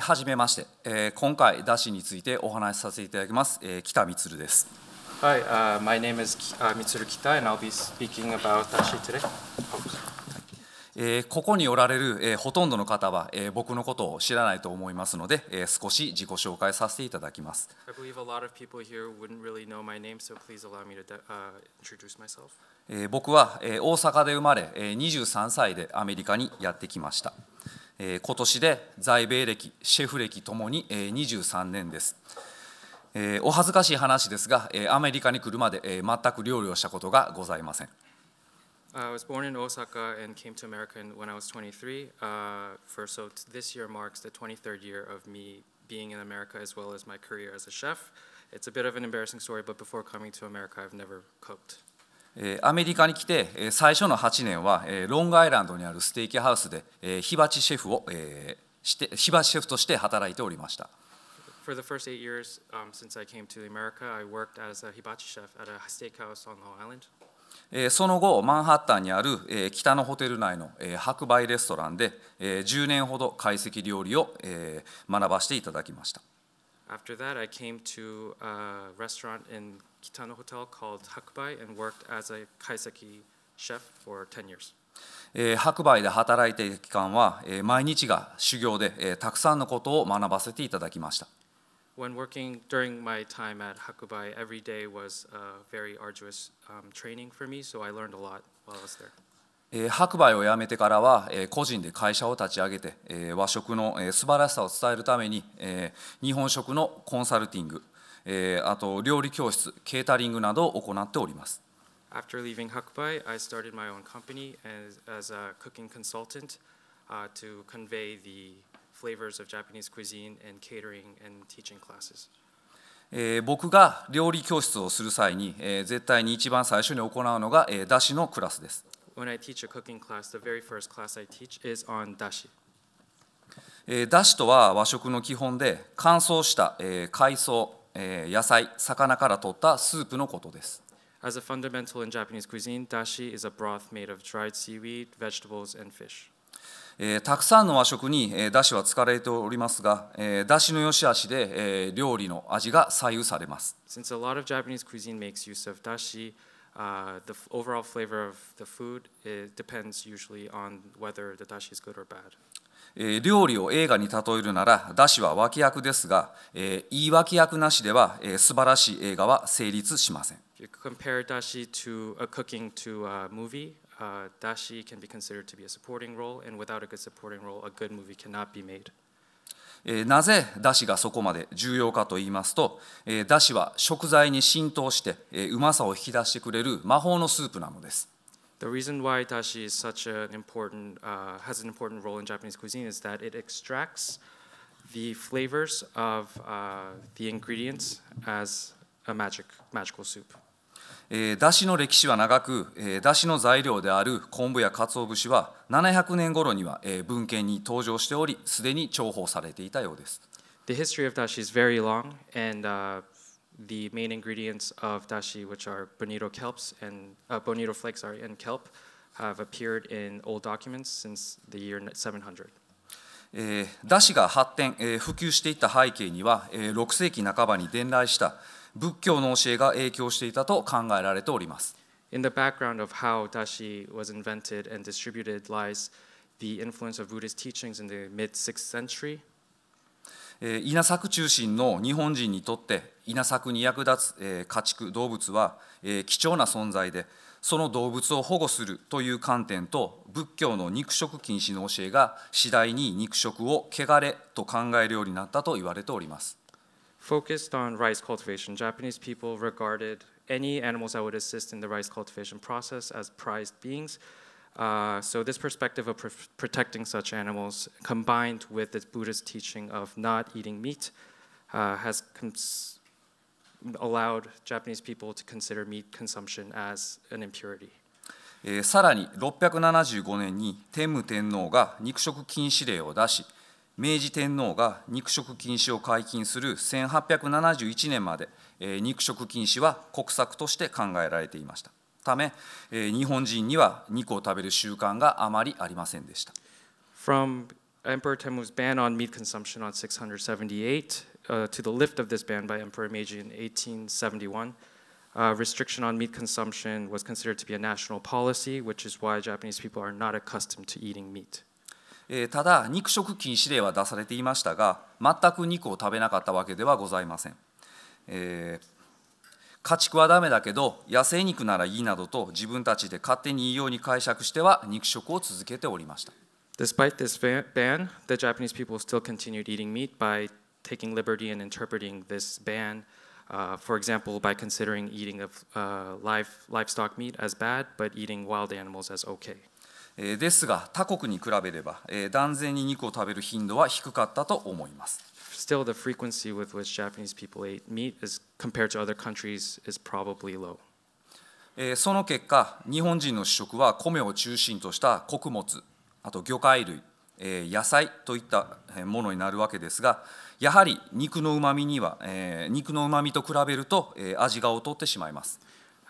はじめまして、今回、ダシについてお話しさせていただきます、北光です。はい、My name is 光北、and ここにおられるほとんどの方は僕のことを知らないと思いますので少し自己紹介させていただきます僕は大阪で生まれ23歳でアメリカにやってきましたえ今年で在米歴、シェフ歴ともに、え23年です。えお恥ずかしい話ですが、えアメリカに来るまで、え全く料理をしたことがございません。I was born in Osaka and came to America when I was 23. Uh, for, so this year marks the 23rd year of me being in America as well as my career as a chef. It's a bit of an embarrassing story, but before coming to America, I've never cooked. アメリカに来て最初の8年はロングアイランドにあるステーキハウスで火鉢シェフをして火鉢シェフとして働いておりました。For the first eight years um, since I came to America, I worked as a hibachi chef at a steakhouse on Long Island. その後、マンハッタンにある北のホテル内の白梅レストランで10年ほど懐石料理を学ばせていただきました。After that, I came to a restaurant in Kitano Hotel called Hakubai and worked as a kaiseki chef for 10 years. えー、白梅で働いていた期間は、えー、毎日が修行で、えー、たくさんのことを学ばせていただきました。When working during my time at Hakubai, every day was a very arduous、um, training for me, so I learned a lot while I was there. えー、白梅を辞めてからは、えー、個人で会社を立ち上げて、えー、和食の、えー、素晴らしさを伝えるために、えー、日本食のコンサルティング、えー、あと料理教室、ケータリングなどを行っております。After leaving Hakubai, I started my own company as, as a cooking consultant、uh, to convey the flavors of Japanese cuisine and catering and teaching classes. えー、僕が料理教室をする際に、えー、絶対に一番最初に行うのが、えー、だしのクラスです。When I teach a cooking class, the very first class I teach is on だし。えー、だしとは和食の基本で乾燥した、えー、海藻、野菜、魚から取ったスープのことです。As a fundamental in Japanese cuisine, dashi is a broth made of dried seaweed, vegetables, and fish. えー、たくさんの和食に、えー、出汁は使われておりますが、えー、出汁の良し悪しで、えー、料理の味が左右されます。Since a lot of Japanese cuisine makes use of dashi, uh, the overall flavor of the food depends usually on whether the dashi is good or bad. 料理を映画に例えるなら、だしは脇役ですが、えー、いい脇役なしでは、えー、素晴らしい映画は成立しません。Compare dashi to a cooking to a movie, uh, dashi can be considered to be a supporting role, and without a good supporting role, a good movie cannot be made. なぜだしがそこまで重要かと言いますと、だしは食材に浸透して、うまさを引き出してくれる魔法のスープなのです。The reason why dashi is such an important, uh, has an important role in Japanese cuisine is that it extracts the flavors of uh, the ingredients as a magic, magical soup. えー、だしの歴史は長く、えー、だしの材料である昆布や鰹節は700年頃には、えー、文献に登場しておりすでに重宝されていたようです。The history of dashi is very long and、uh, the main ingredients of dashi, which are bonito kelps and uh, bonito flakes, sorry, and kelp, have appeared in old documents since the year 700. えー、ダシが発展、えー、普及していった背景には、えー、6世紀半ばに伝来した仏教の教えが影響していたと考えられております。In the background of how dashi was invented and distributed lies the influence of Buddhist teachings in the mid 6th century 稲作中心の日本人にとって稲作に役立つ家畜動物は貴重な存在でその動物を保護するという観点と仏教の肉食禁止の教えが次第に肉食を汚れと考えるようになったと言われております。Focused on rice cultivation, Japanese people regarded any animals that would assist in the rice cultivation process as prized beings. Uh, so this perspective of pr protecting such animals, combined with the Buddhist teaching of not eating meat, uh, has allowed Japanese people to consider meat consumption as an impurity. えー、さらに675年に天武天皇が肉食禁止令を出し明治天皇が肉食禁止を解禁する1871年まで、えー、肉食禁止は国策として考えられていました。ため、日本人には肉を食べる習慣があまりありませんでした。From Emperor Temu's ban on meat consumption on 678 uh, to the lift of this ban by Emperor Meiji in 1871, uh, restriction on meat consumption was considered to be a national policy, which is why Japanese people are not accustomed to eating meat. ただ、肉食禁止令は出されていましたが、全く肉を食べなかったわけではございません。えー家畜はダメだけど野生肉ならいいなどと自分たちで勝手に言いように解釈しては肉食を続けておりました。Despite this ban, the Japanese people still continued eating meat by taking liberty and interpreting this ban, uh, for example, by considering eating of uh, live, livestock meat as bad, but eating wild animals as okay. ですが他国に比べれば断然に肉を食べる頻度は低かったと思います。still the frequency with which Japanese people ate meat is compared to other countries is probably low. その結果、日本人の主食は米を中心とした穀物、あと魚介類、野菜といったものになるわけですが、やはり肉のうまみには、肉のうまみと比べると味が劣ってしまいます。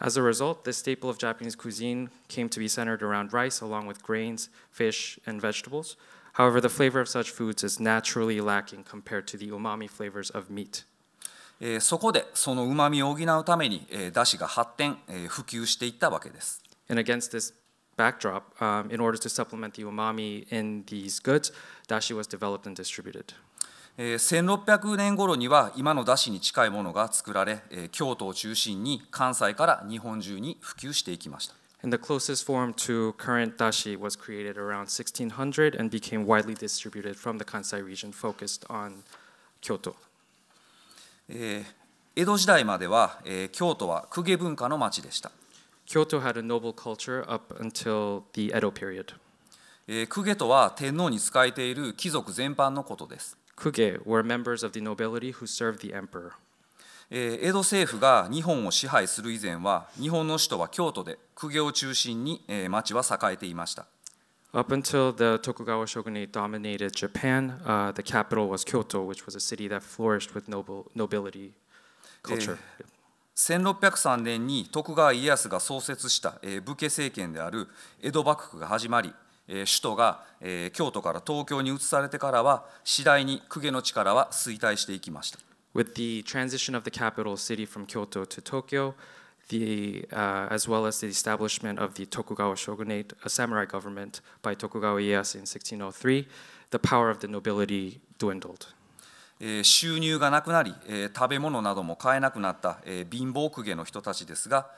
As a result, the staple of Japanese cuisine came to be centered around rice along with grains, fish, and vegetables. However, the flavor of such foods is naturally lacking compared to the umami flavors of meat. えー、そこでそのうまみを補うために、えー、出汁が発展、えー、普及していったわけです。And against this backdrop, um, in order to supplement the umami in these goods, dashi was developed and distributed. 1600年頃には今の出汁に近いものが作られ、京都を中心に関西から日本中に普及していきました。And the closest form to current dashi was created around 1600 and became widely distributed from the Kansai region focused on Kyoto. Eh, eh, Kyoto had a noble culture up until the Edo period. えー、公家とは天皇に仕えている貴族全般のことです。公家 eh, were members of the nobility who served the emperor. え江戸政府が日本を支配する以前は、日本の首都は京都で、公家を中心に、え町は栄えていました。Up until the Tokugawa shogunate dominated Japan, uh, the capital was Kyoto, which was a city that flourished with noble, nobility culture. 1603年に徳川家康が創設した、え武家政権である江戸幕府が始まり、え首都が、え京都から東京に移されてからは次第に公家の力は衰退していきました。With the transition of the capital city from Kyoto to Tokyo, the, uh, as well as the establishment of the Tokugawa shogunate, a samurai government by Tokugawa Ieyasu in 1603, the power of the nobility dwindled. 収入がなくなり、食べ物なども買えなくなった貧乏公家の人たちですが、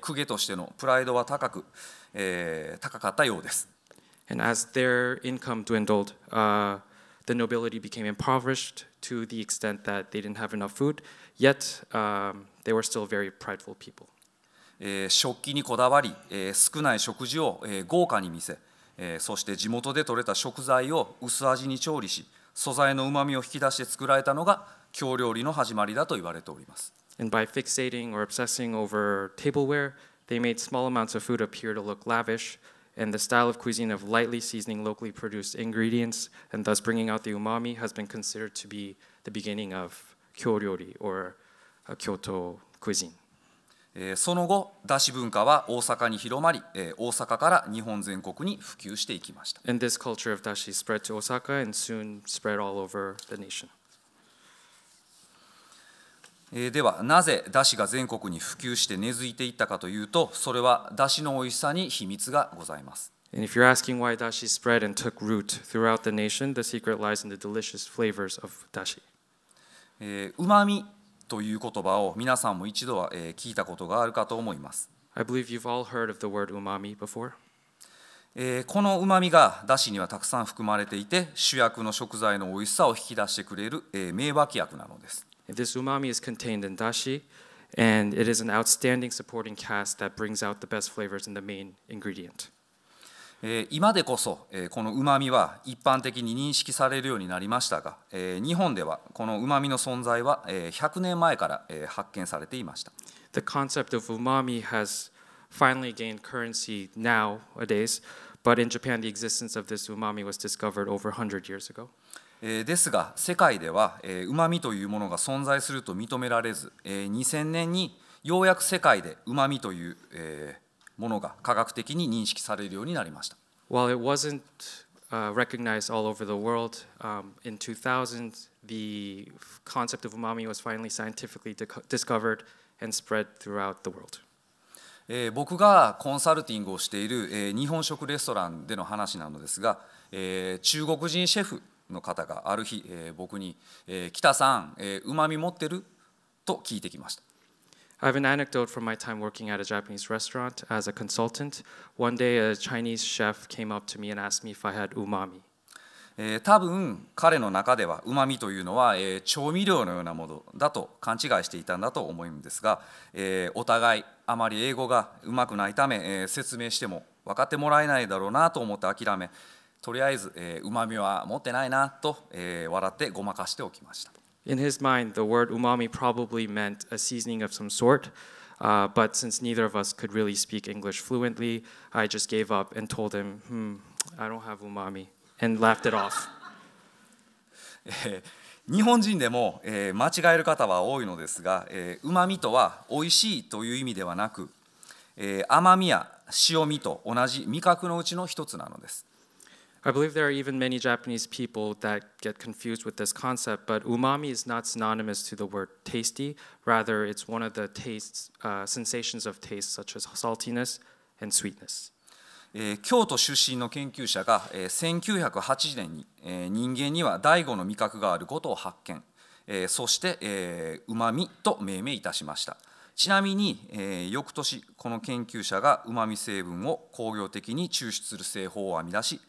公家としてのプライドは高く、高かったようです。And as their income dwindled,、uh, the nobility became impoverished to the extent that they didn't have enough food, yet um, they were still very prideful people. 食器にこだわり、少ない食事を豪華に見せ、そして地元で採れた食材を薄味に調理し、素材のうまみを引き出して作られたのが京料理の始まりだと言われております。And by fixating or obsessing over tableware, they made small amounts of food appear to look lavish. and the style of cuisine of lightly seasoning locally produced ingredients and thus bringing out the umami has been considered to be the beginning of Kyoryori or uh, Kyoto cuisine. その後、だし文化は大阪に広まり、大阪から日本全国に普及していきました。And this culture of dashi spread to Osaka and soon spread all over the nation. ではなぜだしが全国に普及して根付いていったかというとそれはだしの美味しさに秘密がございます And if you're asking why dashi spread and took root throughout the nation, the secret lies in the delicious flavors of dashi. うまみという言葉を皆さんも一度は聞いたことがあるかと思います。I believe you've all heard of the word umami before. このうまみがだしにはたくさん含まれていて主役の食材の美味しさを引き出してくれる名脇役なのです。This umami is contained in dashi, and it is an outstanding supporting cast that brings out the best flavors in the main ingredient. 今でこそこのうまみは一般的に認識されるようになりましたが日本ではこのうまみの存在は100年前から発見されていました The concept of umami has finally gained currency nowadays but in Japan the existence of this umami was discovered over 100 years ago ですが世界ではうまみというものが存在すると認められず2000年にようやく世界でうまみというものが科学的に認識されるようになりました。While it wasn't recognized all over the world, in 2000 the concept of umami was finally scientifically discovered and spread throughout the world. 僕がコンサルティングをしている、日本食レストランでの話なのですが、中国人シェフの方がある日、えー、僕に、えー、北さん、うまみ持ってると聞いてきました。I have an anecdote from my time working at a Japanese restaurant as a consultant. One day, a Chinese chef came up to me and asked me if I had umami. えー、多分彼の中ではうまみというのは、えー、調味料のようなものだと勘違いしていたんだと思うんですが、えー、お互いあまり英語がうまくないため、え説明しても分かってもらえないだろうなと思って諦め、とりあえずうまみは持ってないなと、えー、笑ってごまかしておきました。In his mind, the word umami probably meant a seasoning of some sort, uh, but since neither of us could really speak English fluently, I just gave up and told him, hmm, I don't have umami, and laughed it off. 日本人でも、えー、間違える方は多いのですが、うまみとは美味しいという意味ではなく、えー、甘みや塩味と同じ味覚のうちの一つなのです。I believe there are even many Japanese people that get confused with this concept, but umami is not synonymous to the word tasty. Rather, it's one of the tastes, uh, sensations of taste, such as saltiness and sweetness. えー、京都出身の研究者が、えー、1908年に、えー、人間には第五の味覚があることを発見、えー、そしてうまみと命名いたしましたちなみに、えー、翌年この研究者がうまみ成分を工業的に抽出する製法を編み出し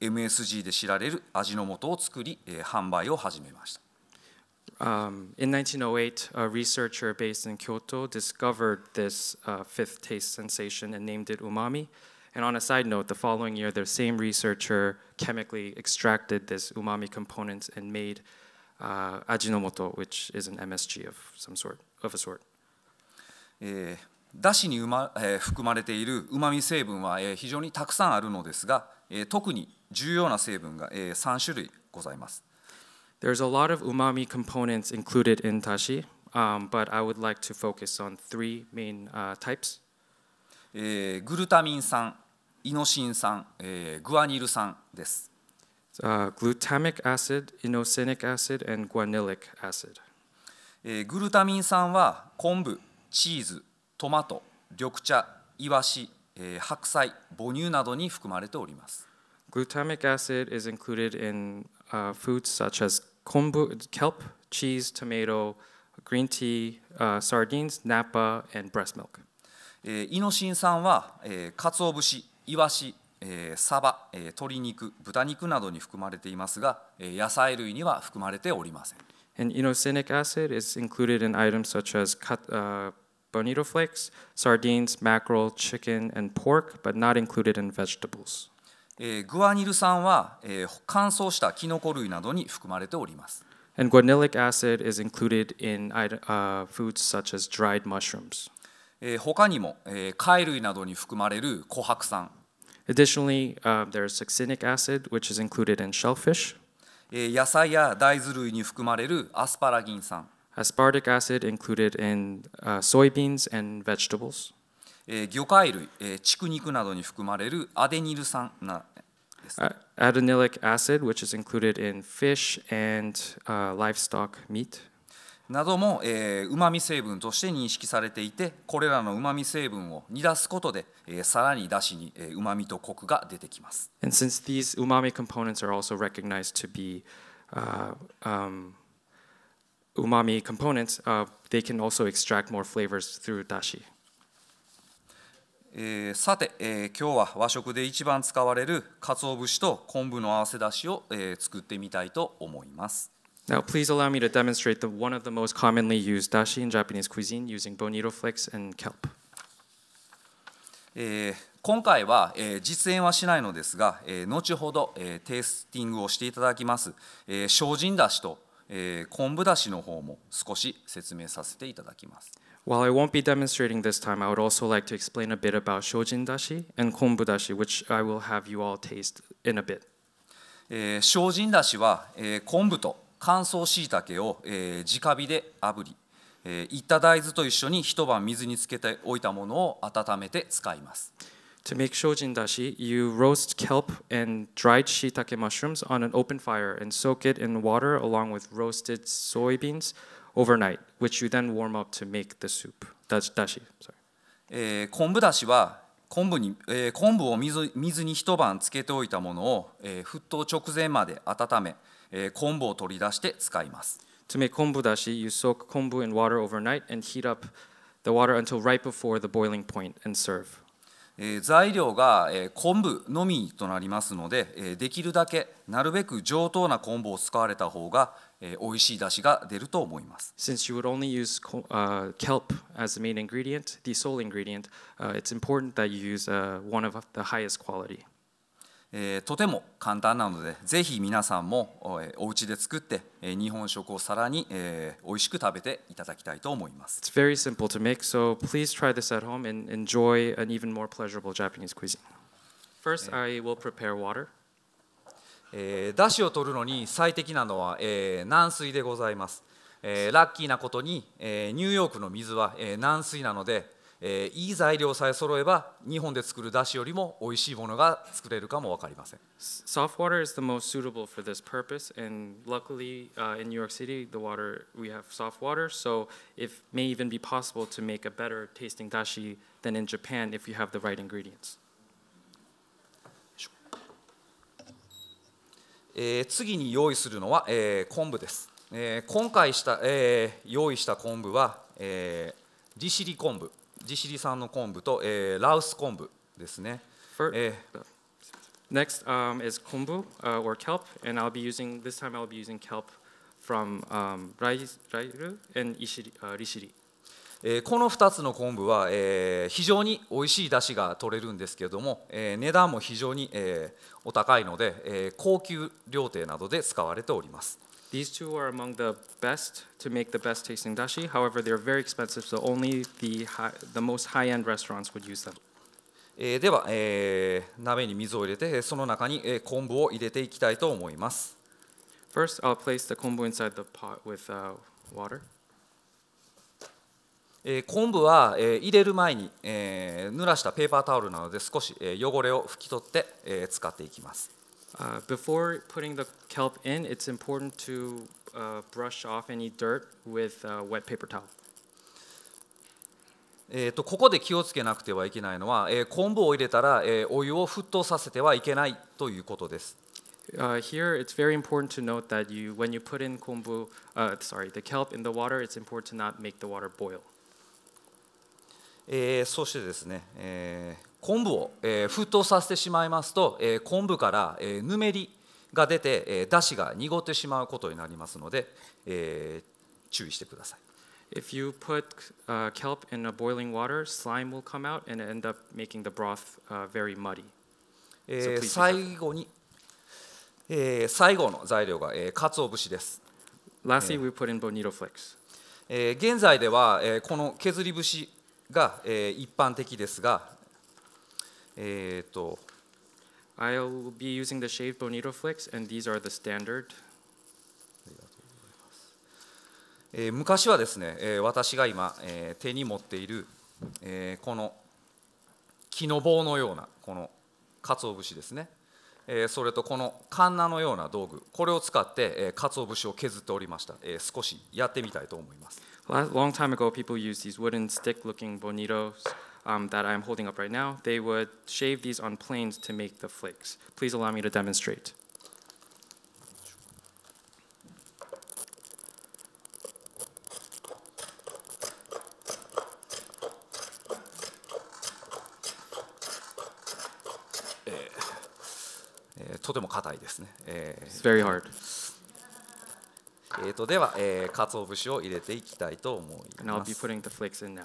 MSG で知られる味の素を作り、えー、販売を始めました。Um, in 1908, a researcher based in Kyoto discovered this uh, fifth taste sensation and named it umami. And on a side note, the following year, the same researcher chemically extracted this umami component and made uh, Ajinomoto, which is an MSG of some sort, of a sort. えー、だしにうま、えー、含まれているうまみ成分は、えー、非常にたくさんあるのですが、特に重要な成分が3種類ございます。There's a lot of umami components included in tashi, um, but I would like to focus on three main uh, types. えー、グルタミン酸、イノシン酸、えー、グアニル酸です。Uh, glutamic acid, i n o s i n a n d guanilic acid. えー、グルタミン酸は昆布、チーズ、トマト、緑茶、イワシ、白菜、母乳などに含まれております。Glutamic acid is included in、uh, foods such as kombu, kelp, cheese, tomato, green tea,、uh, sardines, napa, and breast milk. イノシン酸は、えー、鰹節、イワシ、えー、サバ、えー、鶏肉、豚肉などに含まれていますが、えー、野菜類には含まれておりません。And inocinic acid is included in items such as cut,、uh, bonito flakes, sardines, mackerel, chicken, and pork, but not included in vegetables. えー、グアニル酸は、えー、乾燥したキノコ類などに含まれております。And guanilic acid is included in、uh, foods such as dried mushrooms. えー、他にも、えー、貝類などに含まれる琥珀酸。Additionally,、uh, there is succinic acid, which is included in shellfish. えー、野菜や大豆類に含まれるアスパラギン酸。Aspartic acid included in、uh, soybeans and vegetables. えー、魚介類、えー、畜肉などに含まれるアデニル酸なです、ね。Adenilic acid, which is included in fish and、uh, livestock meat. などもうまみ成分として認識されていてこれらのうまみ成分を煮出すことで、えー、さらにだしにうまみとコクが出てきます。And since these umami components are also recognized to be、uh, um, umami components, uh, they can also extract more flavors through dashi. えー、さて、えー、今日は和食で一番使われる鰹節と昆布の合わせだしを、えー、作ってみたいと思います。Now, please allow me to demonstrate the one of the most commonly used dashi in Japanese cuisine using bonito flakes and kelp. えー、今回は、えー、実演はしないのですが、えー、後ほど、えー、テイスティングをしていただきます、えー、精進だしとえー、昆布だしの方も少し説明させていただきます。While I won't be demonstrating this time, I would also like to explain a bit about shojin dashi and konbu dashi, which I will have you all taste in a bit. えー、精進だしは、えー、昆布と乾燥しいたけを、えー、直火で炙り、えー、いった大豆と一緒に一晩水につけておいたものを温めて使います。To make shojin dashi, you roast kelp and dried shiitake mushrooms on an open fire and soak it in water along with roasted soybeans overnight, which you then warm up to make the soup. Dashi, dashi sorry. えー、昆布だしは昆布に、えー、昆布を水水に一晩つけておいたものを、えー、沸騰直前まで温め、えー、昆布を取り出して使います。To make 昆布だし、you soak 昆布 in water overnight and heat up the water until right before the boiling point and serve. えー、材料が、えー、昆布のみとなりますので、えー、できるだけなるべく上等な昆布を使われた方が、えー、美味しい出汁が出ると思います。Since you would only use、uh, kelp as the main ingredient, the sole ingredient,、uh, it's important that you use、uh, one of the highest quality. えー、とても簡単なのでぜひ皆さんもお家で作って日本食をさらに、えー、美味しく食べていただきたいと思います。It's very simple to make, so please try this at home and enjoy an even more pleasurable Japanese cuisine. First, I will prepare water. えー、だしを取るのに最適なのは、えー、軟水でございます。えー、ラッキーなことに、えー、ニューヨークの水は、えー、軟水なので、えー、いい材料さえ揃えば日本で作るだしよりも美味しいものが作れるかもわかりません。Soft water is the most suitable for this purpose, and luckily、uh, in New York City, the water we have soft water, so it may even be possible to make a better tasting dashi than in Japan if you have the right ingredients. えー、次に用意するのは、えー、昆布です。えー、今回した、えー、用意した昆布は、えー、利尻昆布。ジシリ産の昆布と、えー、ラウス昆布ですね。この2つの昆布は、えー、非常に美味しい出汁が取れるんですけれども、えー、値段も非常に、えー、お高いので、えー、高級料亭などで使われております。These two are among the best to make the best tasting dashi. However, they're a very expensive, so only the, high, the most high-end restaurants would use them. えでは、えー、鍋に水を入れて、その中に、えー、昆布を入れていきたいと思います。First, I'll place the kombu inside the pot with、uh, water. え昆布は、え入れる前に、え濡らしたペーパータオルなどで少し、え汚れを拭き取って、え使っていきます。u before putting the kelp in, it's important to uh, brush off any dirt with a wet paper towel. えー、とここで気をつけなくてはいけないのは、えー、昆布を入れたら、えー、お湯を沸騰させてはいけないということです。Uh, e r e it's very important to note that you, when you put in k o m sorry, the k e p in the water, it's important to not make the water boil. えそしてですね、えー、昆布を、えー、沸騰させてしまいますと、えー、昆布から、えー、ぬめりが出て、えー、出汁が濁ってしまうことになりますので、えー、注意してください。If you put、uh, kelp in a boiling water, slime will come out and end up making the broth、uh, very muddy. えー、最後に、えー、最後の材料が、えー、鰹節です。Lastly, we put in bonito flakes. えー、現在では、えー、この削り節が、えー、一般的ですが、えっと、I'll be using the shaved bonito flakes, and these are the standard. えー、昔はですね、えー、私が今、えー、手に持っている、えー、この木の棒のようなこの鰹節ですね、えー、それとこのカンナのような道具これを使って、えー、鰹節を削っておりました、えー、少しやってみたいと思います。Long time ago, people used these wooden stick-looking bonitos um, that I'm holding up right now, they would shave these on planes to make the flakes. Please allow me to demonstrate. Eh, eh, eh, it's very hard. えーとでは、えー、鰹節を入れていきたいと思います。And I'll be putting the flakes in now.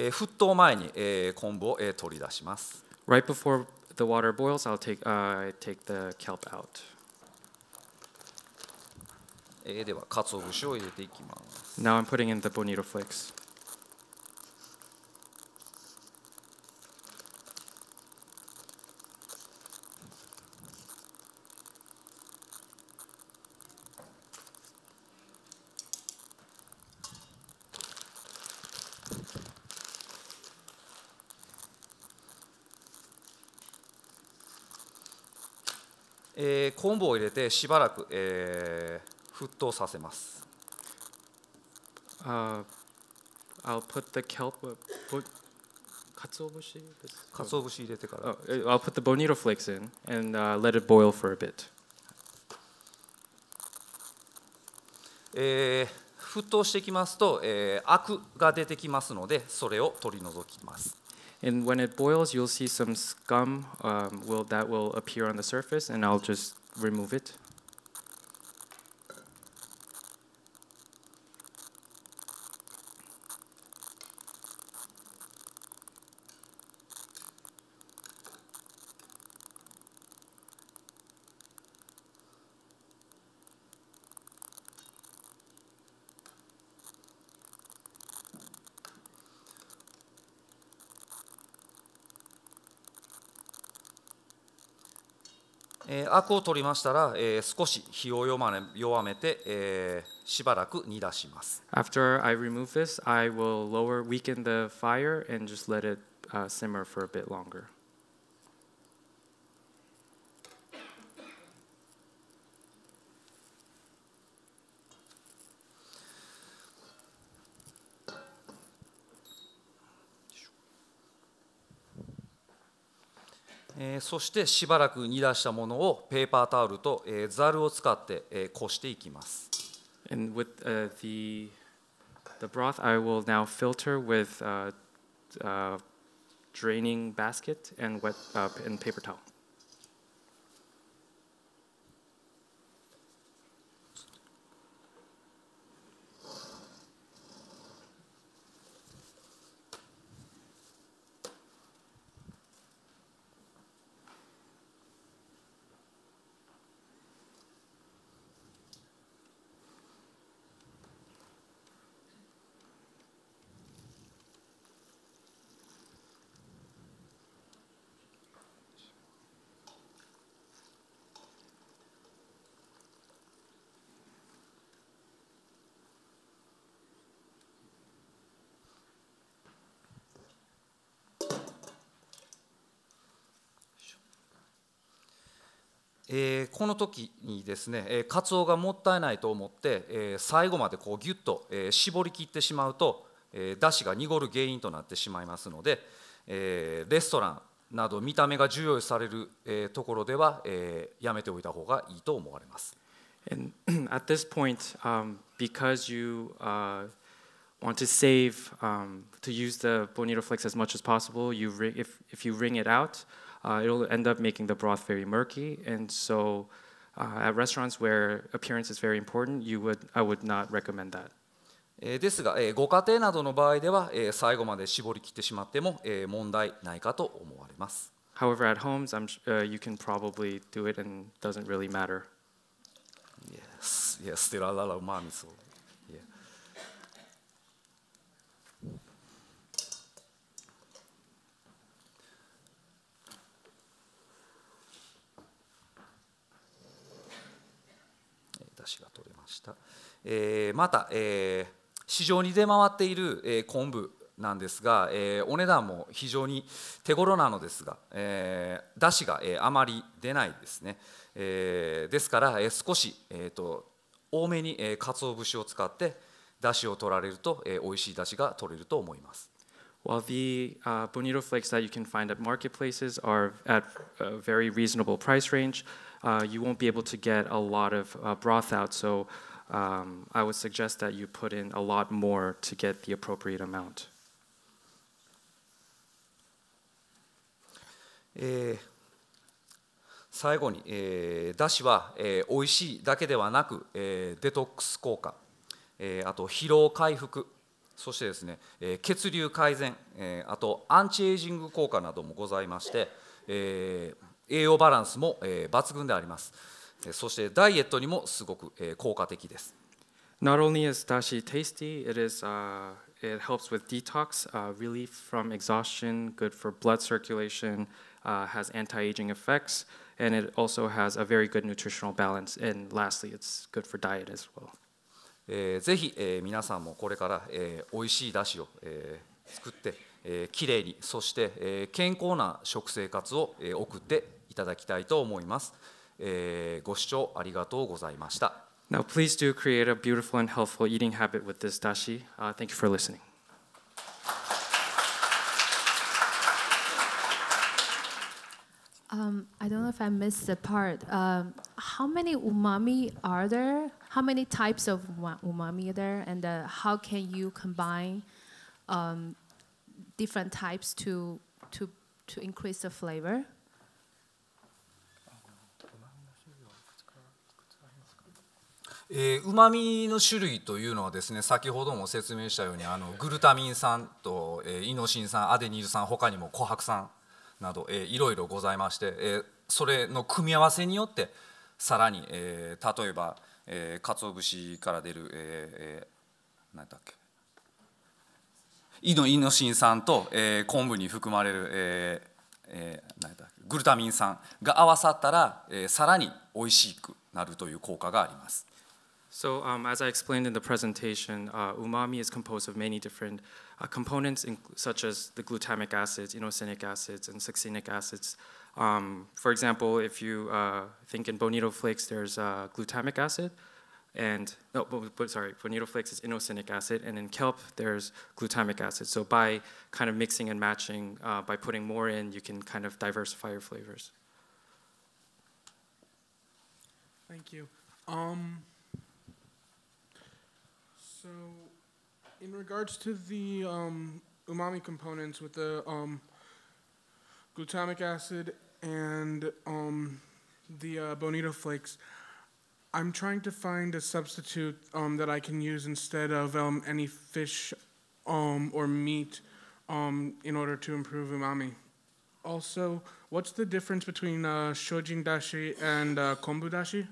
えー、沸騰前に、えー、昆布を、えー、取り出します。Right before the water boils, I'll take,、uh, take the kelp out. えー、では、鰹節を入れていきます。Now I'm putting in the bonito flakes. 昆布を入れてしばらく、えー、沸騰させます。Uh, I'll put the kelp, put 鰹節です。鰹節入れてから。Oh, I'll put the bonito flakes in and、uh, let it boil for a bit. えー、沸騰してきますと、えー、アクが出てきますので、それを取り除きます。And when it boils, you'll see some scum um, will, that will appear on the surface, and I'll just remove it. えー、アクを取りましたら、えー、少し火を弱め弱めて、えー、しばらく煮出します。After I remove this, I will lower, weaken the fire and just let it、uh, simmer for a bit longer. そしてしばらく煮出したものをペーパータオルとザルを使ってこしていきます。えー、この時にですね、えカツオがもったいないと思って、えー、最後までこうギュッと、えー、絞り切ってしまうと、えー、出汁が濁る原因となってしまいますので、えー、レストランなど見た目が重要視される、えー、ところでは、えー、やめておいた方がいいと思われます。And at this point, um, because you uh, want to save, um, to use the Bonito Flakes as much as possible, you if, if you wring it out, uh, it'll end up making the broth very murky. And so uh, at restaurants where appearance is very important, you would, I would not recommend that. ですが、ご家庭などの場合では、最後まで絞り切ってしまっても問題ないかと思われます。However, at homes, I'm, uh, you can probably do it and doesn't really matter. Yes, yes, there are a lot of mommies. えー、また、えー、市場に出回っている、えー、昆布なんですが、えー、お値段も非常に手頃なのですが、えー、出汁が、えー、あまり出ないですね、えー、ですから、えー、少し、えーと、と多めに、えー、鰹節を使って出汁を取られると、えー、美味しい出汁が取れると思います。While the uh, bonito flakes that you can find at marketplaces are at a very reasonable price range, uh, you won't be able to get a lot of uh, broth out. So um, I would suggest that you put in a lot more to get the appropriate amount. えー、最後に、えー、だしは、えー、美味しいだけではなく、えー、デトックス効果、えー、あと疲労回復そしてですね、えー、血流改善、えー、あとアンチエイジング効果などもございまして、えー、栄養バランスも、えー、抜群であります。そしてダイエットにもすごく効果的です。Not only is dashi tasty, it is、uh, it helps with detox, uh, relief from exhaustion, good for blood circulation, uh, has anti-aging effects, and it also has a very good nutritional balance. And lastly, it's good for diet as well. ぜひ、皆さんもこれから、美味しいだしを、作って、えー、きれいにそして、健康な食生活を、送っていただきたいと思います。えー、ご視聴ありがとうございました。Now, please do create a beautiful and healthful eating habit with this dashi.、Uh, thank you for listening. Um, I don't know if I missed the part. Um, how many umami are there? How many types of umami are there? And uh, how can you combine um, different types to, to, to increase the flavor? うまみの種類というのはですね先ほども説明したようにあのグルタミン酸と、えー、イノシン酸アデニル酸ほかにも琥珀酸など、えー、いろいろございまして、えー、それの組み合わせによってさらに、えー、例えば、えー、鰹節から出る、えー、えー、何だっけイノイノシン酸と、えー、昆布に含まれる、えーえー、何だっけグルタミン酸が合わさったら、えー、さらに美味しくなるという効果があります。So um, as I explained in the presentation, uh, umami is composed of many different uh, components such as the glutamic acids, inosinic acids, and succinic acids. Um, for example, if you uh, think in bonito flakes, there's uh, glutamic acid, and no, but, but, sorry, bonito flakes is inosinic acid, and in kelp there's glutamic acid. So by kind of mixing and matching, uh, by putting more in, you can kind of diversify your flavors. Thank you. Um, so, in regards to the um, umami components with the um, glutamic acid and um, the uh, bonito flakes, I'm trying to find a substitute um, that I can use instead of um, any fish um, or meat in order to improve umami. Also, what's the difference between uh, shojin dashi and uh, kombu dashi?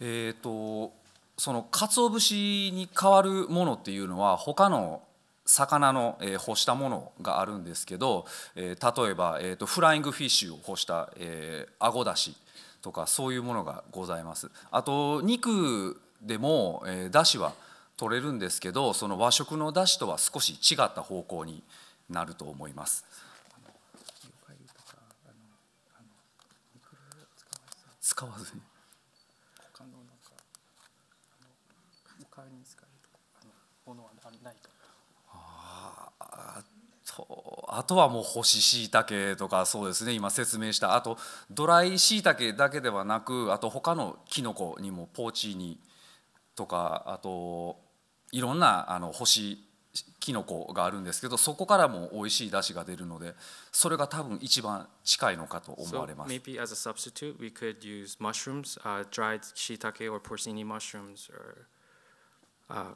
えっ、ー、とその鰹節に代わるものっていうのは他の魚の、えー、干したものがあるんですけど、えー、例えば、えーと、フライングフィッシュを干した、えー、あごだしとかそういうものがございますあと肉でも、えー、だしは取れるんですけどその和食のだしとは少し違った方向になると思います。使わずにものはないとああとあとはもう干ししいたけとかそうですね今説明したあとドライしいたけだけではなくあと他のきのこにもポーチにとかあといろんなあの干しきのこがあるんですけどそこからも美味しい出汁が出るのでそれが多分一番近いのかと思われます。So maybe as a substitute we could use mushrooms,、uh, dried shiitake or porcini mushrooms or、uh,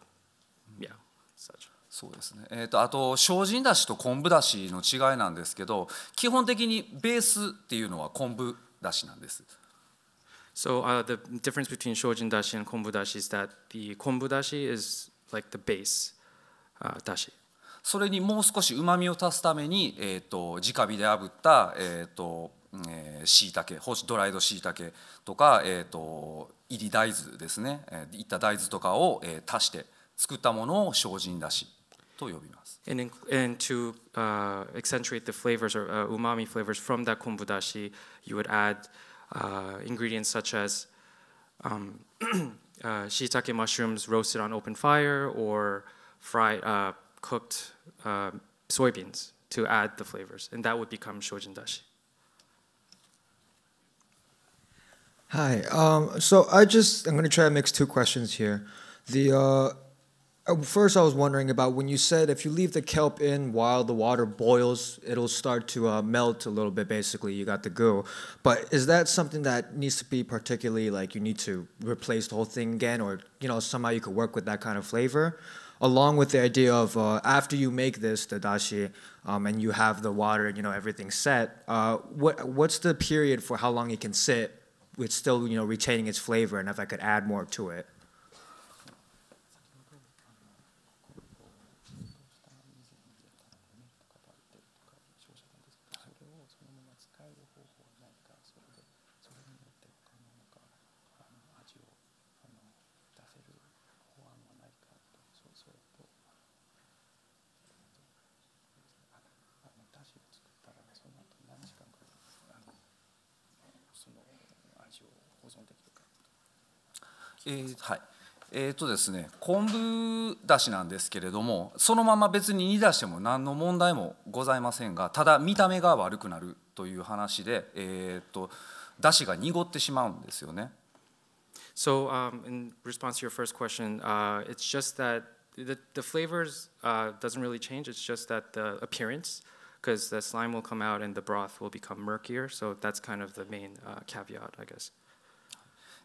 そうですね、えーと、あと精進だしと昆布だしの違いなんですけど基本的にベースっていうのは昆布だしなんです。So、uh, the difference between 精進だし and 昆布だし is that the 昆布だし is like the base、uh, だし。それにもう少しうまみを足すために、えーと、直火で炙った、えーとえドライドしいたけとか、えーと入り大豆ですね、えー、いった大豆とかを、えー、足して。作ったものを精進だしと呼びます。And, in, and to、uh, accentuate the flavors or、uh, umami flavors from that kombudashi, you would add uh, ingredients such as um, uh, shiitake mushrooms roasted on open fire or fried, uh, cooked uh, soybeans to add the flavors, and that would become shojin dashi. Hi. Um, so I just I'm going to try to mix two questions here. The uh, uh, first, I was wondering about when you said if you leave the kelp in while the water boils, it'll start to uh, melt a little bit. Basically, you got the goo. But is that something that needs to be particularly like you need to replace the whole thing again, or you know somehow you could work with that kind of flavor, along with the idea of uh, after you make this the dashi um, and you have the water, you know everything set. Uh, what what's the period for how long it can sit, with still you know retaining its flavor, and if I could add more to it. えー、はいえーとですね、昆布だしなんですけれどもそのまま別に煮出しても何の問題もございませんがただ見た目が悪くなるという話で、えーと、出汁が濁ってしまうんですよね。So, um, in response to your first question, uh, it's just that the, the flavors uh, doesn't really change. It's just that the appearance, because the slime will come out and the broth will become murkier. So that's kind of the main uh, caveat, I guess.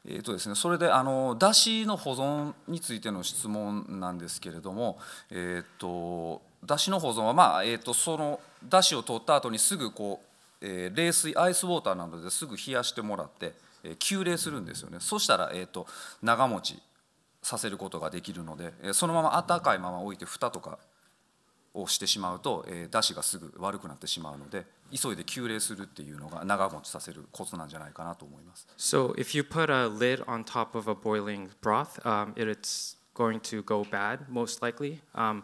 えーとですね、それであの出汁の保存についての質問なんですけれども、えーと、出汁の保存は、まあえーと、その出汁を取った後にすぐこう、えー、冷水アイスウォーターなどですぐ冷やしてもらって、えー、急冷するんですよね、そしたら、えーと、長持ちさせることができるので、えそのまま温かいまま置いて蓋とかをしてしまうと、えー、出汁がすぐ悪くなってしまうので。急いで急冷するっていうのが長持ちさせるコツなんじゃないかなと思います。So if you put a lid on top of a boiling broth,、um, it's going to go bad most likely.、Um,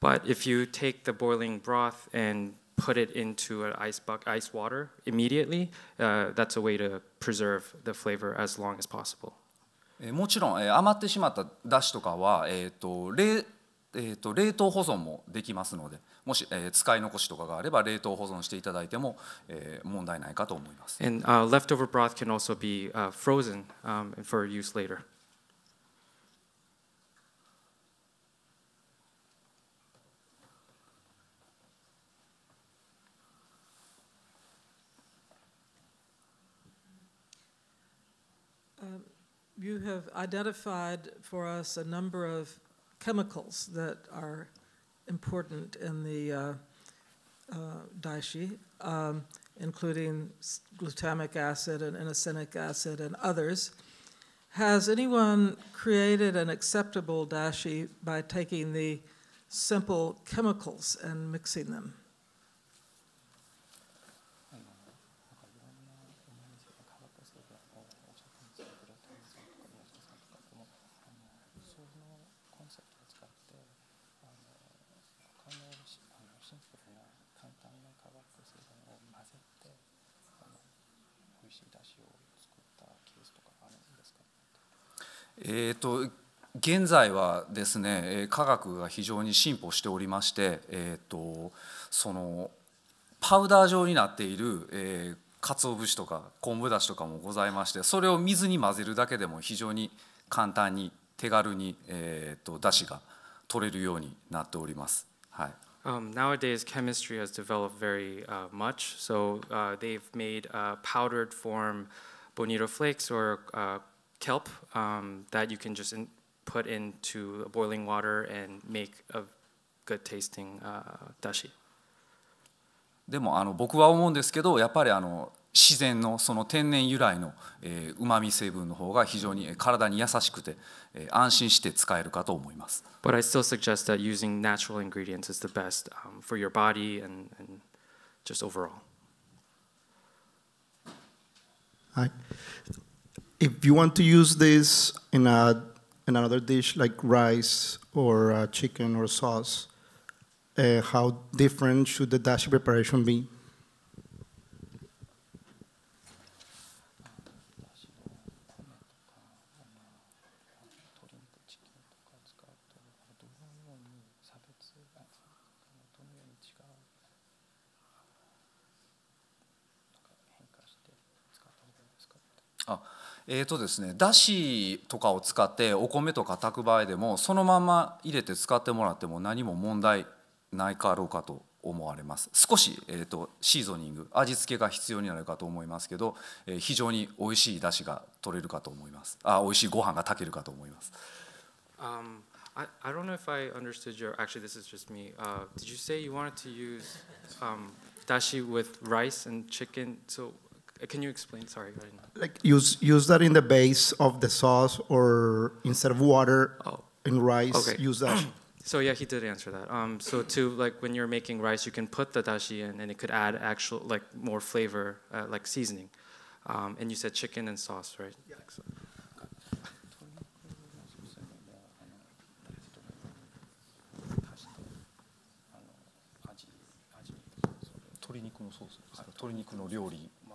but if you take the boiling broth and put it into an ice b u c k ice water immediately, uh, that's a way to preserve the flavor as long as possible. もちろん、えー、余ってしまっただしとかは、えーと冷えーと冷凍保存もできますので。もし、えー、使い残しとかがあれば冷凍保存していただいても、えー、問題ないかと思います。And、uh, leftover broth can also be、uh, frozen、um, for use later. Chemicals that are important in the uh, uh Daishi, um, including glutamic acid and inosinic acid and others. Has anyone created an acceptable dashi by taking the simple chemicals and mixing them? と現在はですね科学が非常に進歩しておりまして、えーと、そのパウダー状になっている、えー、鰹節とか昆布だしとかもございましてそれを水に混ぜるだけでも非常に簡単に手軽に、えーと、とだしが取れるようになっております。はい Um, nowadays, chemistry has developed very uh, much. So uh, they've made a powdered form bonito flakes or uh, kelp um, that you can just in, put into boiling water and make a good tasting uh, dashi. でもあの僕は思うんですけどやっぱりあの自然のその天然由来のうまみ成分の方が非常に体に優しくて安心して使えるかと思います。But I still suggest that using natural ingredients is the best、um, for your body and, and just overall. はい。if you want to use this in a in another dish like rice or uh, chicken or sauce, uh, how different should the dashi preparation be? えーとですね、だしとかを使ってお米とか炊く場合でもそのまま入れて使ってもらっても何も問題ないかろうかと思われます少し、えーと、シーゾニング味付けが必要になるかと思いますけど、えー、非常に美味しいだしが取れるかと思いますあ美味しいご飯が炊けるかと思います。Um, I, I don't know if I understood your. Actually, this is just me. Uh, did you say you wanted to use um, with rice and chicken? So Uh, can you explain? Sorry, I didn't. Like use use that in the base of the sauce, or instead of water oh. in rice, okay. use that. So yeah, he did answer that. Um, so to like when you're making rice, you can put the dashi in, and it could add actual like more flavor, uh, like seasoning. Um, and you said chicken and sauce, right? Yeah. Like so.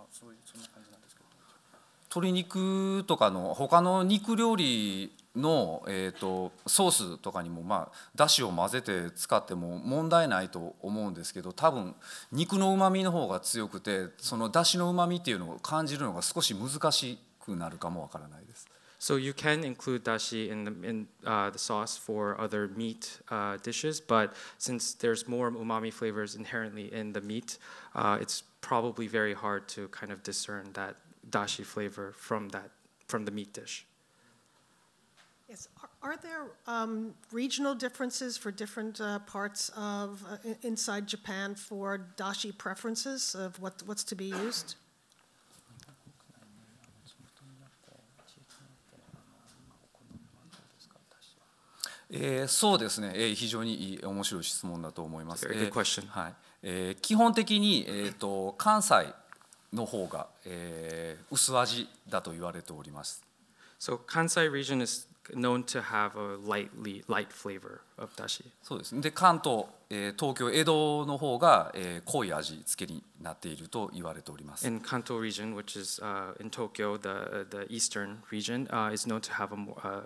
まあそういうそんな感じなんですけど。鶏肉とかの他の肉料理の、えーと、ソースとかにもまあだしを混ぜて使っても問題ないと思うんですけど多分肉のうまみの方が強くてそのだしのうまみっていうのを感じるのが少し難しくなるかもわからないです。So you can include dashi in the, in, uh, the sauce for other meat uh, dishes, but since there's more umami flavors inherently in the meat, uh, it's probably very hard to kind of discern that dashi flavor from that from the meat dish. Yes, are, are there um, regional differences for different uh, parts of uh, inside Japan for dashi preferences of what what's to be used? Uh, good question. えー、基本的に、えーと、と関西の方が、えー、薄味だと言われております。So, 関西 region is known to have a lightly, light flavor of dashi. そうですね。で、関東、えー、東京、江戸の方が、えー、濃い味付けになっていると言われております。In Kanto region, which is、uh, in Tokyo, the, the eastern region,、uh, is known to have a more,、uh,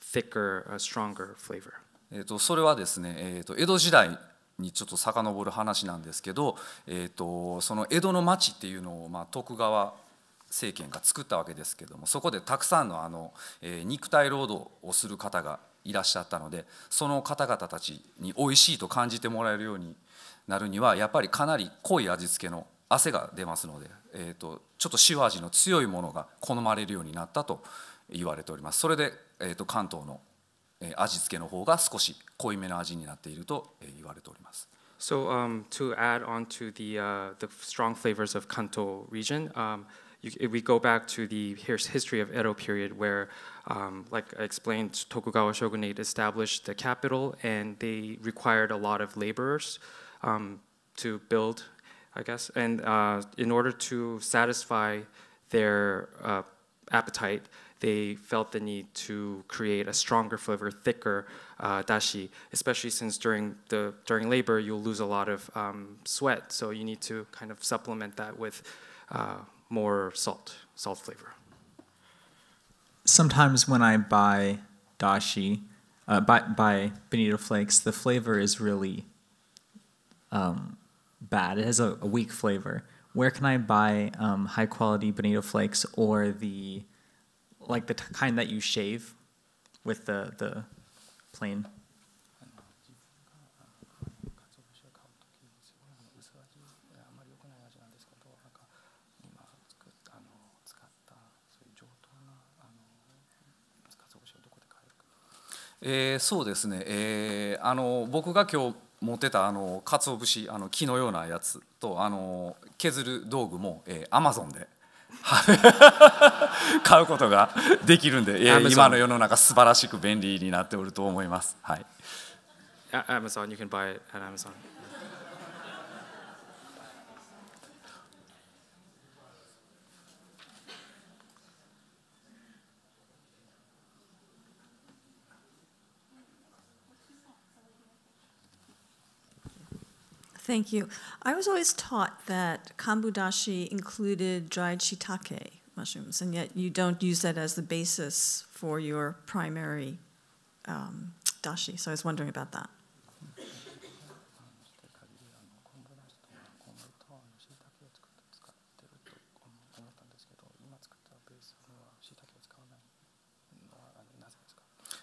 thicker, uh, stronger flavor. えっ、ー、と、それはですね、えっ、ー、と、江戸時代にちょっと遡る話なんですけど、えーと、その江戸の町っていうのを、まあ、徳川政権が作ったわけですけどもそこでたくさんのあの、えー、肉体労働をする方がいらっしゃったのでその方々たちに美味しいと感じてもらえるようになるにはやっぱりかなり濃い味付けの汗が出ますので、えーと、ちょっと塩味の強いものが好まれるようになったと言われております。それで、えーと関東の味付けの方が少し濃いめの味になっていると言われております。So um, to add on to the uh, the strong flavors of Kanto region, um, you, we go back to the history of Edo period, where, um, like I explained, Tokugawa shogunate established the capital, and they required a lot of laborers um, to build, I guess, and uh, in order to satisfy their uh, appetite they felt the need to create a stronger flavor, thicker uh, dashi, especially since during, the, during labor you'll lose a lot of um, sweat, so you need to kind of supplement that with uh, more salt, salt flavor. Sometimes when I buy dashi, uh, buy Bonito Flakes, the flavor is really um, bad. It has a, a, weak flavor. Where can I buy um, high quality Bonito Flakes or the like the kind that you shave with the, the plane. えー、そうですね、えー、あの僕が今日持ってたあの鰹節あの木のようなやつとあの削る道具も、えー、アマゾンで 買うことができるんで、今の世の中素晴らしく便利になっておると思います。はい。Amazon, you can buy it at Amazon. Thank you. I was always taught that kambudashi included dried shiitake mushrooms, and yet you don't use that as the basis for your primary um, dashi. So I was wondering about that.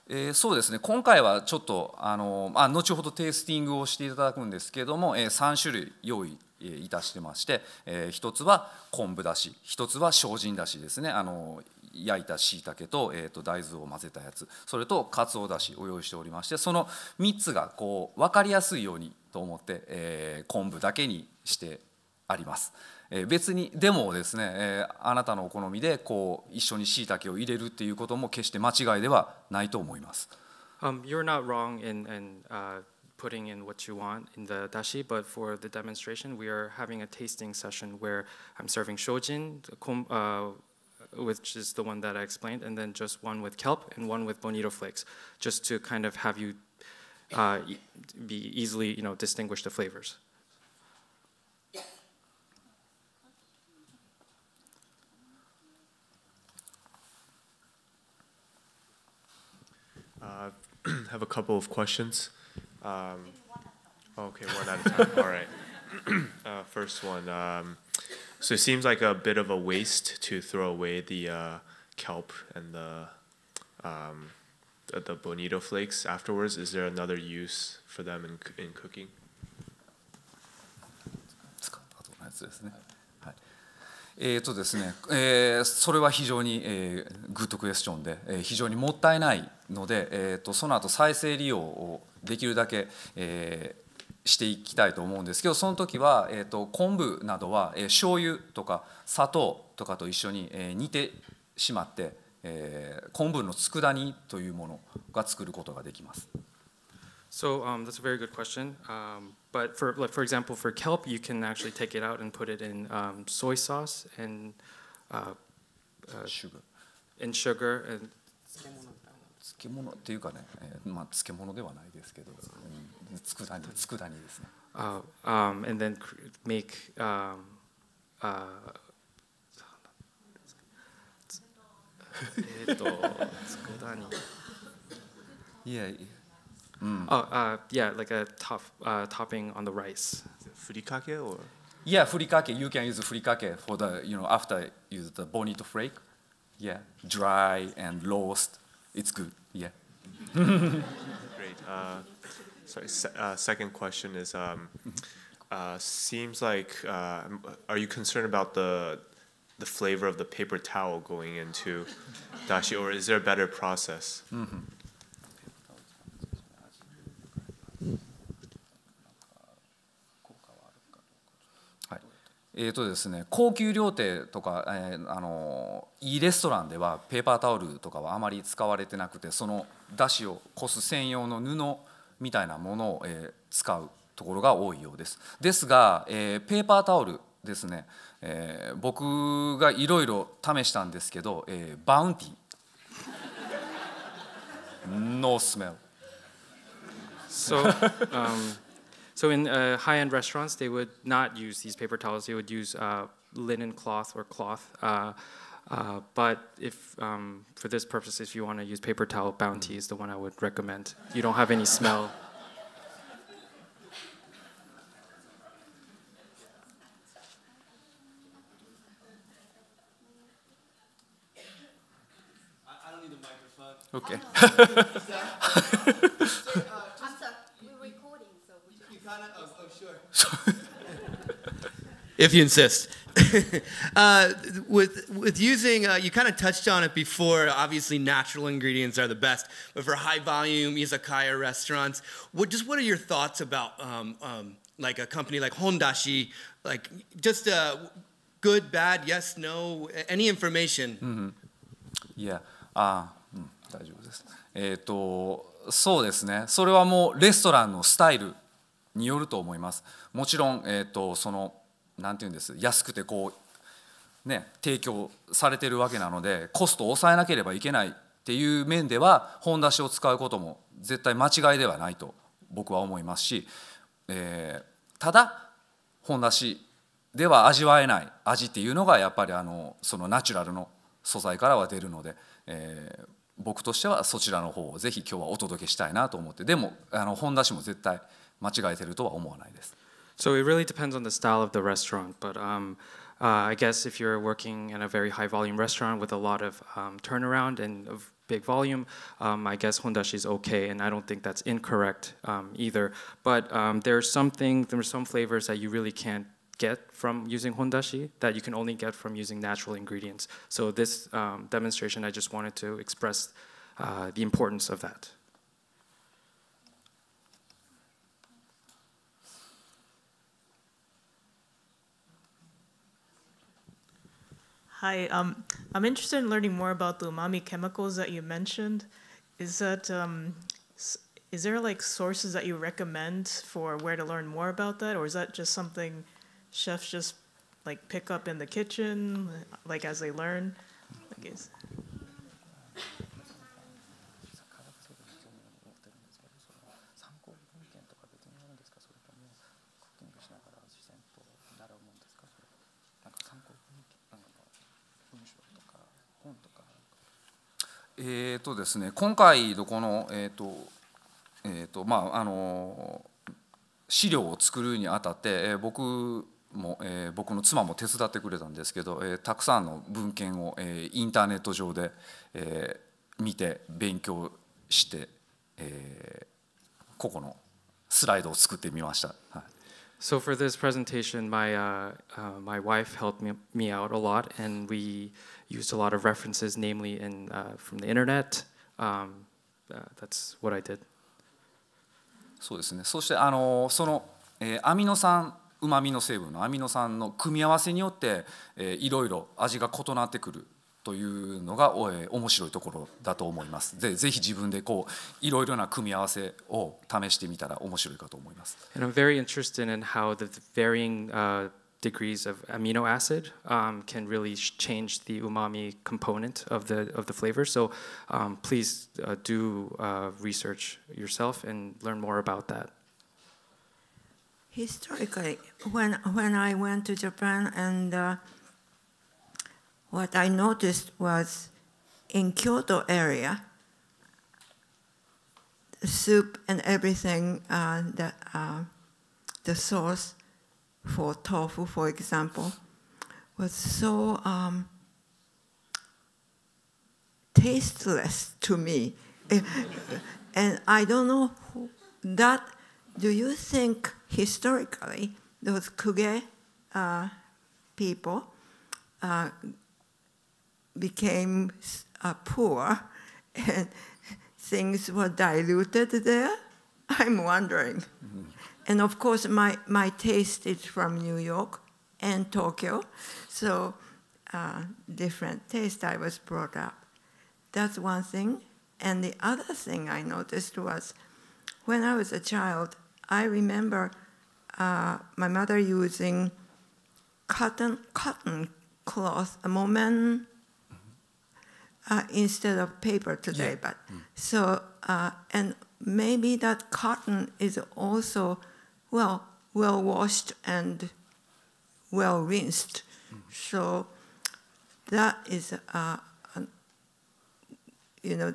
えー、そうですね今回はちょっとあの、まあ、後ほどテイスティングをしていただくんですけれども、えー、3種類用意いたしてまして、えー、1つは昆布だし1つは精進だしですねあの焼いたしいたけと,、えー、と大豆を混ぜたやつそれとかつおだしを用意しておりましてその3つがこう分かりやすいようにと思って、えー、昆布だけにしてあります。別にでもですねあなたのお好みでこう一緒にしいたけを入れるっていうことも決して間違いではないと思います。Um, you're not wrong in, in、uh, putting in what you want in the dashi, but for the demonstration, we are having a tasting session where I'm serving shojin, uh, which is the one that I explained, and then just one with kelp and one with bonito flakes, just to kind of have you uh, be easily, you know, distinguish the flavors. I uh, have a couple of questions. Um, oh, okay, one at a time. All right. Uh, first one. Um, so it seems like a bit of a waste to throw away the uh, kelp and the um, the bonito flakes afterwards. Is there another use for them in in cooking? えーとですねえー、それは非常に、えー、グッドクエスチョンで、えー、非常にもったいないので、えーと、とその後再生利用をできるだけ、えー、していきたいと思うんですけどその時は、えーと、と昆布などは、えー、醤油とか砂糖とかと一緒に、えー、煮てしまって、えー、昆布の佃煮というものが作ることができます。So, um, that's a very good question.、Um But for, like, for example, for kelp, you can actually take it out and put it in um, soy sauce and uh, uh, sugar. And sugar and 漬物っていうかね、えー、まあ漬物ではないですけど、うん、佃煮佃煮ですね。Uh, um, and then make um, uh, Mm. Oh, uh, yeah, like a top, uh, topping on the rice. Furikake or? Yeah, furikake. You can use furikake for the, you know, after use the bonito flake. Yeah, dry and roast. It's good, yeah. Great. Uh, sorry, se uh, second question is, um, mm-hmm. uh, seems like, uh, are you concerned about the, the flavor of the paper towel going into dashi, or is there a better process? Mm -hmm. えーとですね、高級料亭とか、えー、あのいいレストランではペーパータオルとかはあまり使われてなくてそのだしをこす専用の布みたいなものを、えー、使うところが多いようですですが、えー、ペーパータオルですね、えー、僕がいろいろ試したんですけど、えー、バウンティー No s m e So um So in uh, high-end restaurants, they would not use these paper towels. They would use uh, linen cloth or cloth. Uh, uh but if um, for this purpose, if you want to use paper towel, Bounty is the one I would recommend. You don't have any smell. Okay. if you insist. uh, with with using, uh, you kind of touched on it before. Obviously, natural ingredients are the best, but for high volume izakaya restaurants, what just what are your thoughts about um, um, like a company like Hondashi, like just uh, good, bad, yes, no, any information? Mm -hmm. Yeah. Ah, mm, 大丈夫です。えっ、ー、と、そうですね。それはもうレストランのスタイル。によると思いますもちろん、えーと、そのなんて言うんです安くてこうね提供されてるわけなのでコストを抑えなければいけないっていう面では本出しを使うことも絶対間違いではないと僕は思いますし、えー、ただ本出しでは味わえない味っていうのがやっぱりあのそのナチュラルの素材からは出るので、えー、僕としてはそちらの方をぜひ今日はお届けしたいなと思ってでもあの本出しも絶対間違えてるとは思わないです。So it really depends on the style of the restaurant, but um, uh, I guess if you're working in a very high volume restaurant with a lot of um, turnaround and of big volume, um, I guess Hondashi is okay, and I don't think that's incorrect um, either. But um, there's something, there's some flavors that you really can't get from using Hondashi that you can only get from using natural ingredients. So this um, demonstration, I just wanted to express uh, the importance of that. Hi, um, I'm interested in learning more about the umami chemicals that you mentioned. Is that um, is there like sources that you recommend for where to learn more about that, or is that just something chefs just like pick up in the kitchen, like as they learn? I guess. えーとですね、今回のこの、えーとえーとまああの資料を作るにあたって、えー、僕も、えー、僕の妻も手伝ってくれたんですけど、えー、たくさんの文献を、えー、インターネット上で、えー、見て勉強して、えー、個々のスライドを作ってみました。はい So for this presentation, my uh, uh, my wife helped me, me out a lot, and we used a lot of references, namely in, from the internet. Um, that's what I did. そうですね。そしてあのその、えー、アミノ酸うまみの成分のアミノ酸の組み合わせによって、えー、いろいろ味が異なってくるというのが、えー、面白いところだと思いますでぜひ自分でこういろいろな組み合わせを試してみたら面白いかと思います。And I'm very interested in how the varying、uh degrees of amino acid um, can really change the umami component of the of the flavor. So um, please uh, do uh, research yourself and learn more about that. Historically, when when I went to Japan and uh, what I noticed was in Kyoto area, soup and everything uh, the uh, the sauce for tofu, for example, was so um, tasteless to me. and I don't know who, that. Do you think historically those kuge uh, people uh, became uh, poor and things were diluted there? I'm wondering. Mm -hmm and of course, my, my taste is from New York and Tokyo, so uh, different taste I was brought up. That's one thing. And the other thing I noticed was when I was a child, I remember uh, my mother using cotton, cotton cloth, a moment uh, instead of paper today. Yeah. But mm. so uh, and maybe that cotton is also well, well washed and well rinsed. Mm. So that is a, uh, a, you know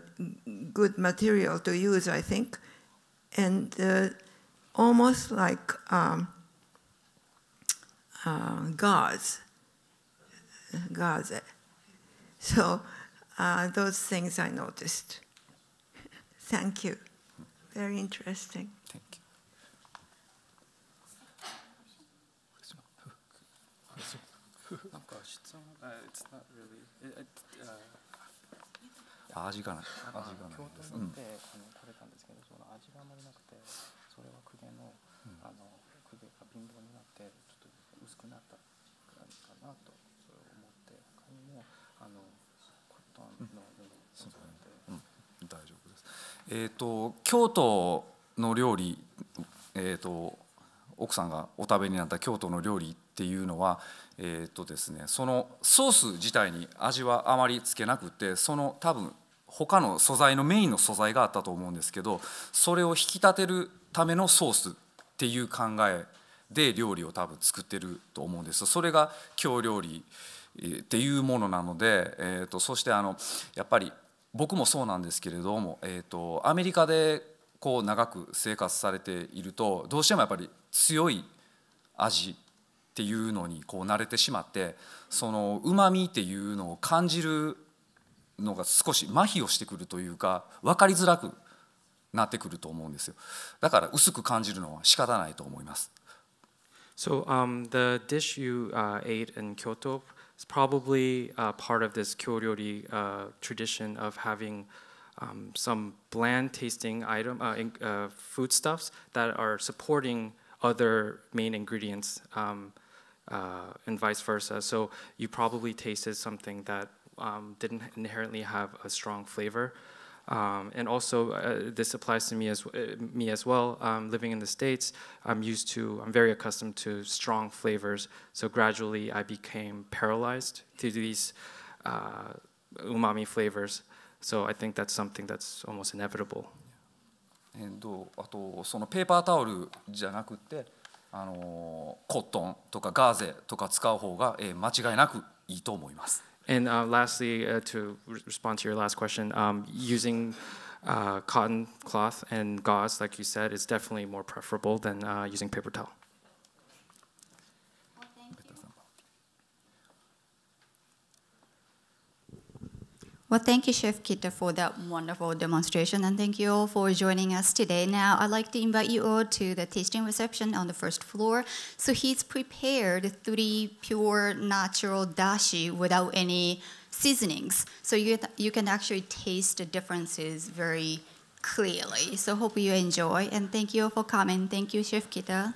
good material to use, I think, and uh, almost like um, uh, gauze, gauze. So uh, those things I noticed. Thank you. Very interesting. Thank you. なんか質問、uh, it's not really, it, it, uh, 味がない。京都に行って、うん、あの食べたんですけど、その味があまりなくて、それは公家の、うん、あの公家が貧乏になって、ちょっと薄くなったかなとそれ思って、他にもあのコットンの布を使って、うんうん、大丈夫です。えっ、ー、と京都の料理、えっ、ー、と奥さんがお食べになった京都の料理っていうのは、えーとですね、そのソース自体に味はあまりつけなくてその多分他の素材のメインの素材があったと思うんですけどそれを引き立てるためのソースっていう考えで料理を多分作ってると思うんですそれが京料理っていうものなので、えーと、そしてあのやっぱり僕もそうなんですけれども、えーとアメリカでこう長く生活されているとどうしてもやっぱり強い味っていうのにこう慣れてしまってそのうまみっていうのを感じるのが少し麻痺をしてくるというか分かりづらくなってくると思うんですよだから薄く感じるのは仕方ないと思います。So um, the dish you uh, ate in Kyoto is probably uh, part of this Kyoryori uh, tradition of having um, some bland tasting item uh, in, uh, foodstuffs that are supporting other main ingredients um, uh, and vice versa. So you probably tasted something that um, didn't inherently have a strong flavor. Um, and also, uh, this applies to me as uh, me as well. Um, living in the states, I'm used to, I'm very accustomed to strong flavors. So gradually, I became paralyzed to these uh, umami flavors. So I think that's something that's almost inevitable. えー、とあとそのペーパータオルじゃなくてあのー、コットンとかガーゼとか使う方が、えー、間違いなくいいと思います。And uh, lastly, uh, to respond to your last question, um, using uh, cotton cloth and gauze, like you said, is definitely more preferable than uh, using paper towel. Well, thank you, Chef Kita, for that wonderful demonstration, and thank you all for joining us today. Now, I'd like to invite you all to the tasting reception on the first floor. So he's prepared three pure natural dashi without any seasonings. So you, you can actually taste the differences very clearly. So hope you enjoy, and thank you all for coming. Thank you, Chef Kita.